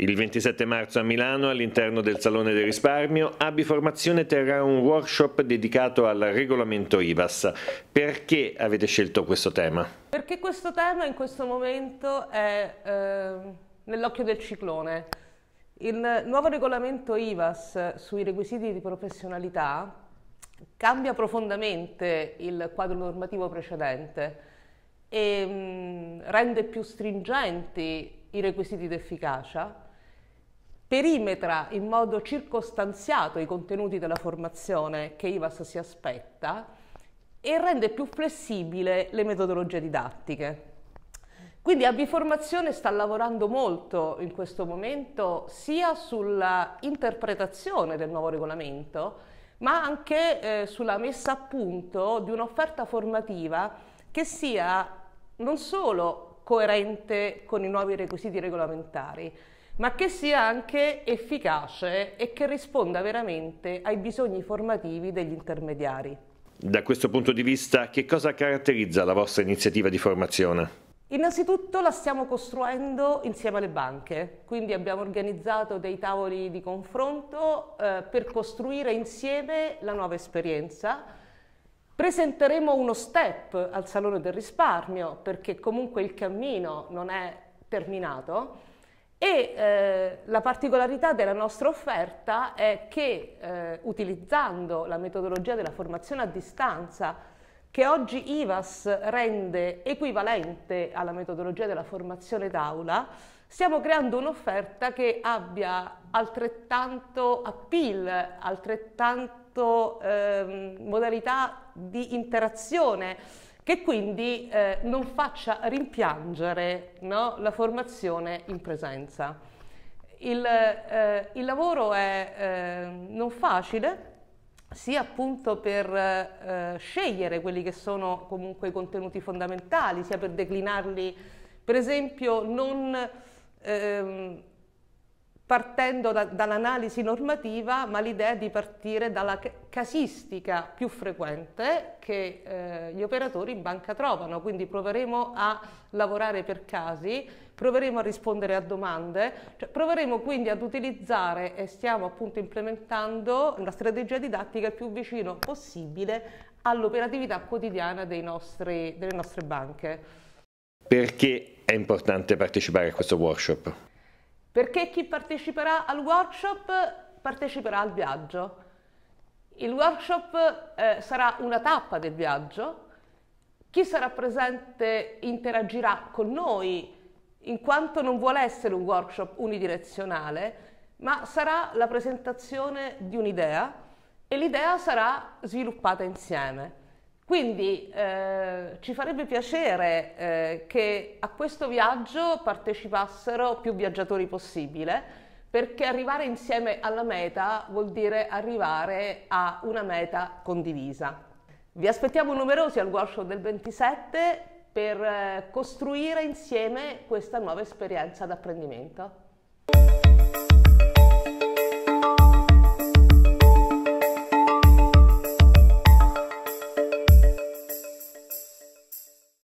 Il 27 marzo a Milano, all'interno del Salone del Risparmio, Abiformazione terrà un workshop dedicato al regolamento IVAS. Perché avete scelto questo tema? Perché questo tema in questo momento è eh, nell'occhio del ciclone. Il nuovo regolamento IVAS sui requisiti di professionalità cambia profondamente il quadro normativo precedente e mh, rende più stringenti i requisiti di efficacia perimetra in modo circostanziato i contenuti della formazione che IVAS si aspetta e rende più flessibile le metodologie didattiche. Quindi Abiformazione sta lavorando molto in questo momento sia sulla interpretazione del nuovo regolamento, ma anche eh, sulla messa a punto di un'offerta formativa che sia non solo coerente con i nuovi requisiti regolamentari, ma che sia anche efficace e che risponda veramente ai bisogni formativi degli intermediari. Da questo punto di vista, che cosa caratterizza la vostra iniziativa di formazione? Innanzitutto la stiamo costruendo insieme alle banche, quindi abbiamo organizzato dei tavoli di confronto eh, per costruire insieme la nuova esperienza. Presenteremo uno step al Salone del Risparmio perché comunque il cammino non è terminato e eh, la particolarità della nostra offerta è che eh, utilizzando la metodologia della formazione a distanza, che oggi IVAS rende equivalente alla metodologia della formazione d'aula, stiamo creando un'offerta che abbia altrettanto appeal, altrettanto eh, modalità di interazione che quindi eh, non faccia rimpiangere no, la formazione in presenza. Il, eh, il lavoro è eh, non facile, sia appunto per eh, scegliere quelli che sono comunque i contenuti fondamentali, sia per declinarli, per esempio non... Ehm, partendo da, dall'analisi normativa, ma l'idea è di partire dalla casistica più frequente che eh, gli operatori in banca trovano, quindi proveremo a lavorare per casi, proveremo a rispondere a domande, cioè proveremo quindi ad utilizzare e stiamo appunto implementando la strategia didattica il più vicino possibile all'operatività quotidiana nostri, delle nostre banche. Perché è importante partecipare a questo workshop? perché chi parteciperà al workshop parteciperà al viaggio. Il workshop eh, sarà una tappa del viaggio, chi sarà presente interagirà con noi, in quanto non vuole essere un workshop unidirezionale, ma sarà la presentazione di un'idea e l'idea sarà sviluppata insieme. Quindi eh, ci farebbe piacere eh, che a questo viaggio partecipassero più viaggiatori possibile, perché arrivare insieme alla meta vuol dire arrivare a una meta condivisa. Vi aspettiamo numerosi al workshop del 27 per eh, costruire insieme questa nuova esperienza d'apprendimento.